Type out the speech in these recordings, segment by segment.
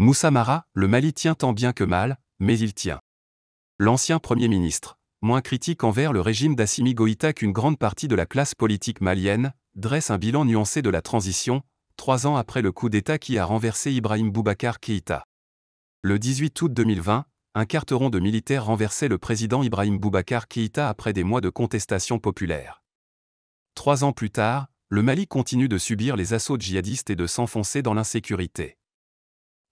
Moussamara, le Mali tient tant bien que mal, mais il tient. L'ancien Premier ministre, moins critique envers le régime d'Assimi Goïta qu'une grande partie de la classe politique malienne, dresse un bilan nuancé de la transition, trois ans après le coup d'État qui a renversé Ibrahim Boubacar Keïta. Le 18 août 2020, un carteron de militaires renversait le président Ibrahim Boubacar Keïta après des mois de contestation populaire. Trois ans plus tard, le Mali continue de subir les assauts djihadistes et de s'enfoncer dans l'insécurité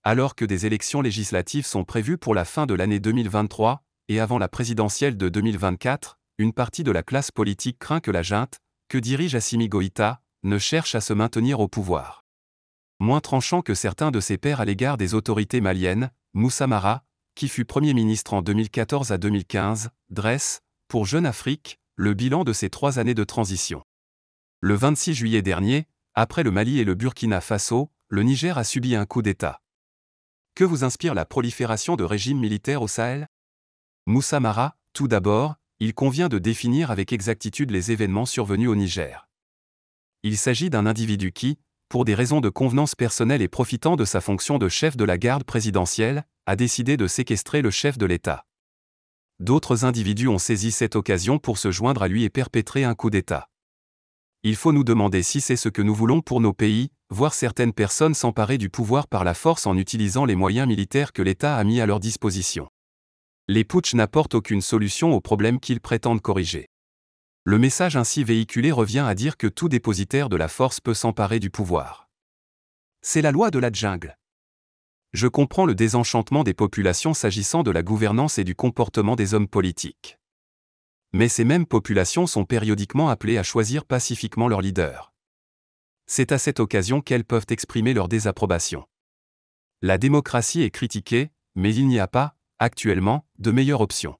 alors que des élections législatives sont prévues pour la fin de l'année 2023 et avant la présidentielle de 2024, une partie de la classe politique craint que la junte, que dirige Assimi Goïta, ne cherche à se maintenir au pouvoir. Moins tranchant que certains de ses pairs à l'égard des autorités maliennes, Moussa Mara, qui fut Premier ministre en 2014 à 2015, dresse, pour Jeune Afrique, le bilan de ses trois années de transition. Le 26 juillet dernier, après le Mali et le Burkina Faso, le Niger a subi un coup d'État. Que vous inspire la prolifération de régimes militaires au Sahel Moussa Mara, tout d'abord, il convient de définir avec exactitude les événements survenus au Niger. Il s'agit d'un individu qui, pour des raisons de convenance personnelle et profitant de sa fonction de chef de la garde présidentielle, a décidé de séquestrer le chef de l'État. D'autres individus ont saisi cette occasion pour se joindre à lui et perpétrer un coup d'État il faut nous demander si c'est ce que nous voulons pour nos pays, voir certaines personnes s'emparer du pouvoir par la force en utilisant les moyens militaires que l'État a mis à leur disposition. Les putsch n'apportent aucune solution aux problèmes qu'ils prétendent corriger. Le message ainsi véhiculé revient à dire que tout dépositaire de la force peut s'emparer du pouvoir. C'est la loi de la jungle. Je comprends le désenchantement des populations s'agissant de la gouvernance et du comportement des hommes politiques mais ces mêmes populations sont périodiquement appelées à choisir pacifiquement leurs leaders. C'est à cette occasion qu'elles peuvent exprimer leur désapprobation. La démocratie est critiquée, mais il n'y a pas, actuellement, de meilleure option.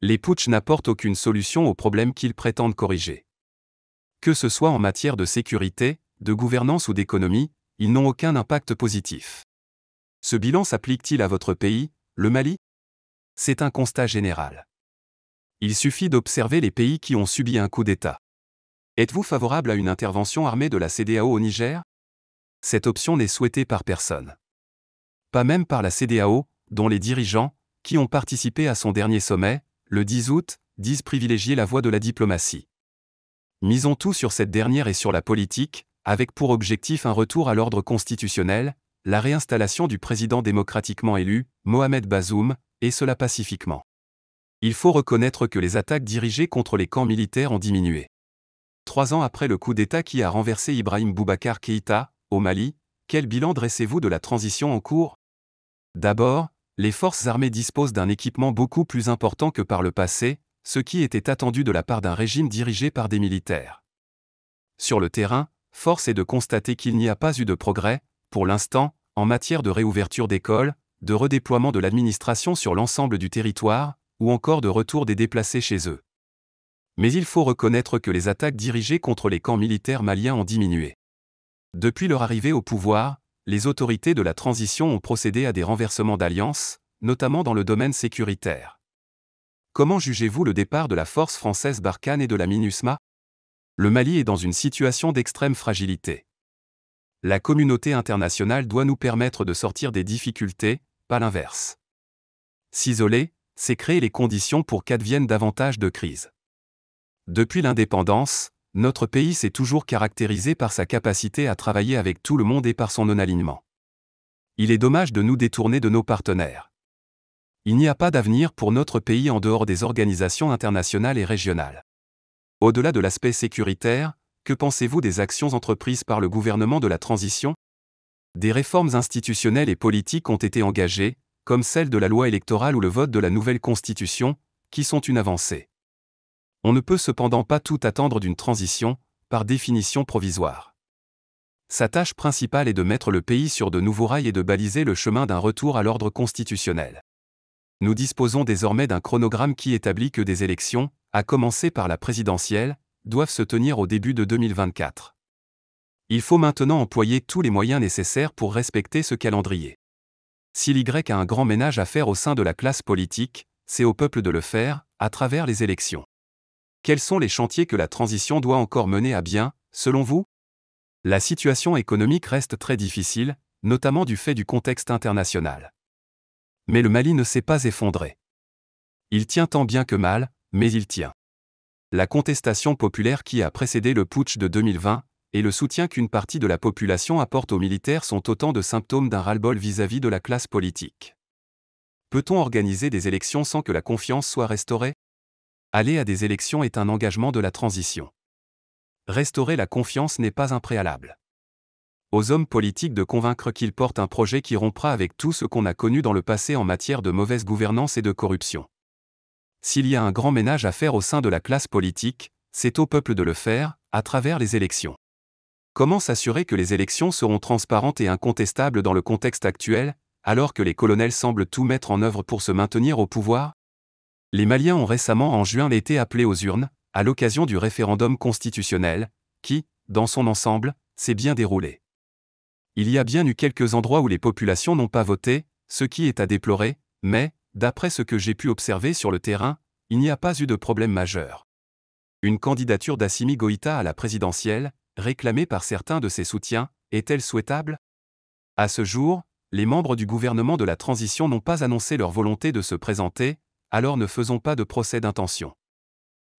Les putsch n'apportent aucune solution aux problèmes qu'ils prétendent corriger. Que ce soit en matière de sécurité, de gouvernance ou d'économie, ils n'ont aucun impact positif. Ce bilan s'applique-t-il à votre pays, le Mali C'est un constat général. Il suffit d'observer les pays qui ont subi un coup d'État. Êtes-vous favorable à une intervention armée de la CDAO au Niger Cette option n'est souhaitée par personne. Pas même par la CDAO, dont les dirigeants, qui ont participé à son dernier sommet, le 10 août, disent privilégier la voie de la diplomatie. Misons tout sur cette dernière et sur la politique, avec pour objectif un retour à l'ordre constitutionnel, la réinstallation du président démocratiquement élu, Mohamed Bazoum, et cela pacifiquement il faut reconnaître que les attaques dirigées contre les camps militaires ont diminué. Trois ans après le coup d'État qui a renversé Ibrahim Boubacar Keïta, au Mali, quel bilan dressez-vous de la transition en cours D'abord, les forces armées disposent d'un équipement beaucoup plus important que par le passé, ce qui était attendu de la part d'un régime dirigé par des militaires. Sur le terrain, force est de constater qu'il n'y a pas eu de progrès, pour l'instant, en matière de réouverture d'écoles, de redéploiement de l'administration sur l'ensemble du territoire, ou encore de retour des déplacés chez eux. Mais il faut reconnaître que les attaques dirigées contre les camps militaires maliens ont diminué. Depuis leur arrivée au pouvoir, les autorités de la transition ont procédé à des renversements d'alliances, notamment dans le domaine sécuritaire. Comment jugez-vous le départ de la force française Barkhane et de la MINUSMA Le Mali est dans une situation d'extrême fragilité. La communauté internationale doit nous permettre de sortir des difficultés, pas l'inverse. S'isoler, c'est créer les conditions pour qu'adviennent davantage de crises. Depuis l'indépendance, notre pays s'est toujours caractérisé par sa capacité à travailler avec tout le monde et par son non-alignement. Il est dommage de nous détourner de nos partenaires. Il n'y a pas d'avenir pour notre pays en dehors des organisations internationales et régionales. Au-delà de l'aspect sécuritaire, que pensez-vous des actions entreprises par le gouvernement de la transition Des réformes institutionnelles et politiques ont été engagées, comme celle de la loi électorale ou le vote de la nouvelle Constitution, qui sont une avancée. On ne peut cependant pas tout attendre d'une transition, par définition provisoire. Sa tâche principale est de mettre le pays sur de nouveaux rails et de baliser le chemin d'un retour à l'ordre constitutionnel. Nous disposons désormais d'un chronogramme qui établit que des élections, à commencer par la présidentielle, doivent se tenir au début de 2024. Il faut maintenant employer tous les moyens nécessaires pour respecter ce calendrier. Si l'Y a un grand ménage à faire au sein de la classe politique, c'est au peuple de le faire, à travers les élections. Quels sont les chantiers que la transition doit encore mener à bien, selon vous La situation économique reste très difficile, notamment du fait du contexte international. Mais le Mali ne s'est pas effondré. Il tient tant bien que mal, mais il tient. La contestation populaire qui a précédé le putsch de 2020 et le soutien qu'une partie de la population apporte aux militaires sont autant de symptômes d'un ras-le-bol vis-à-vis de la classe politique. Peut-on organiser des élections sans que la confiance soit restaurée Aller à des élections est un engagement de la transition. Restaurer la confiance n'est pas un préalable. Aux hommes politiques de convaincre qu'ils portent un projet qui rompra avec tout ce qu'on a connu dans le passé en matière de mauvaise gouvernance et de corruption. S'il y a un grand ménage à faire au sein de la classe politique, c'est au peuple de le faire, à travers les élections. Comment s'assurer que les élections seront transparentes et incontestables dans le contexte actuel, alors que les colonels semblent tout mettre en œuvre pour se maintenir au pouvoir Les Maliens ont récemment en juin l'été appelé aux urnes, à l'occasion du référendum constitutionnel, qui, dans son ensemble, s'est bien déroulé. Il y a bien eu quelques endroits où les populations n'ont pas voté, ce qui est à déplorer, mais, d'après ce que j'ai pu observer sur le terrain, il n'y a pas eu de problème majeur. Une candidature d'Assimi Goïta à la présidentielle, réclamée par certains de ses soutiens, est-elle souhaitable À ce jour, les membres du gouvernement de la transition n'ont pas annoncé leur volonté de se présenter, alors ne faisons pas de procès d'intention.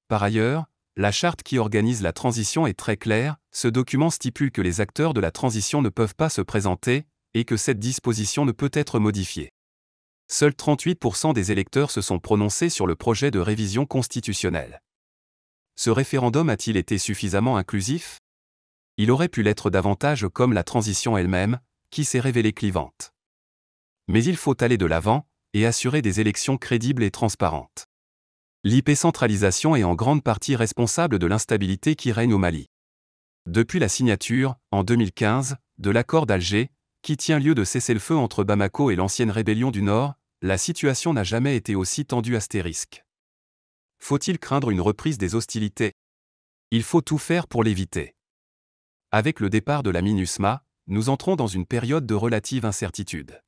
Par ailleurs, la charte qui organise la transition est très claire, ce document stipule que les acteurs de la transition ne peuvent pas se présenter, et que cette disposition ne peut être modifiée. Seuls 38% des électeurs se sont prononcés sur le projet de révision constitutionnelle. Ce référendum a-t-il été suffisamment inclusif il aurait pu l'être davantage comme la transition elle-même, qui s'est révélée clivante. Mais il faut aller de l'avant et assurer des élections crédibles et transparentes. L'IP centralisation est en grande partie responsable de l'instabilité qui règne au Mali. Depuis la signature, en 2015, de l'accord d'Alger, qui tient lieu de cesser le feu entre Bamako et l'ancienne rébellion du Nord, la situation n'a jamais été aussi tendue à astérisque. Faut-il craindre une reprise des hostilités Il faut tout faire pour l'éviter. Avec le départ de la MINUSMA, nous entrons dans une période de relative incertitude.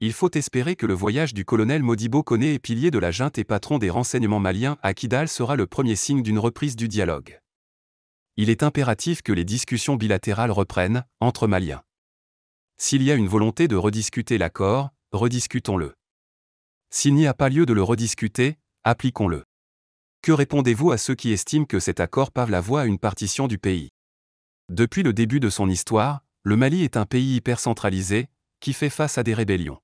Il faut espérer que le voyage du colonel Modibo Koné et pilier de la junte et patron des renseignements maliens à Kidal sera le premier signe d'une reprise du dialogue. Il est impératif que les discussions bilatérales reprennent, entre Maliens. S'il y a une volonté de rediscuter l'accord, rediscutons-le. S'il n'y a pas lieu de le rediscuter, appliquons-le. Que répondez-vous à ceux qui estiment que cet accord pave la voie à une partition du pays depuis le début de son histoire, le Mali est un pays hypercentralisé qui fait face à des rébellions.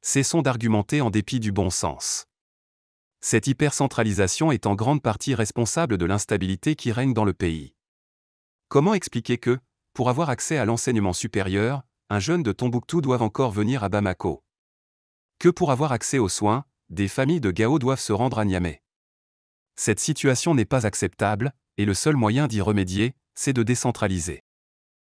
Cessons d'argumenter en dépit du bon sens. Cette hypercentralisation est en grande partie responsable de l'instabilité qui règne dans le pays. Comment expliquer que, pour avoir accès à l'enseignement supérieur, un jeune de Tombouctou doit encore venir à Bamako Que pour avoir accès aux soins, des familles de Gao doivent se rendre à Niamey Cette situation n'est pas acceptable, et le seul moyen d'y remédier, c'est de décentraliser.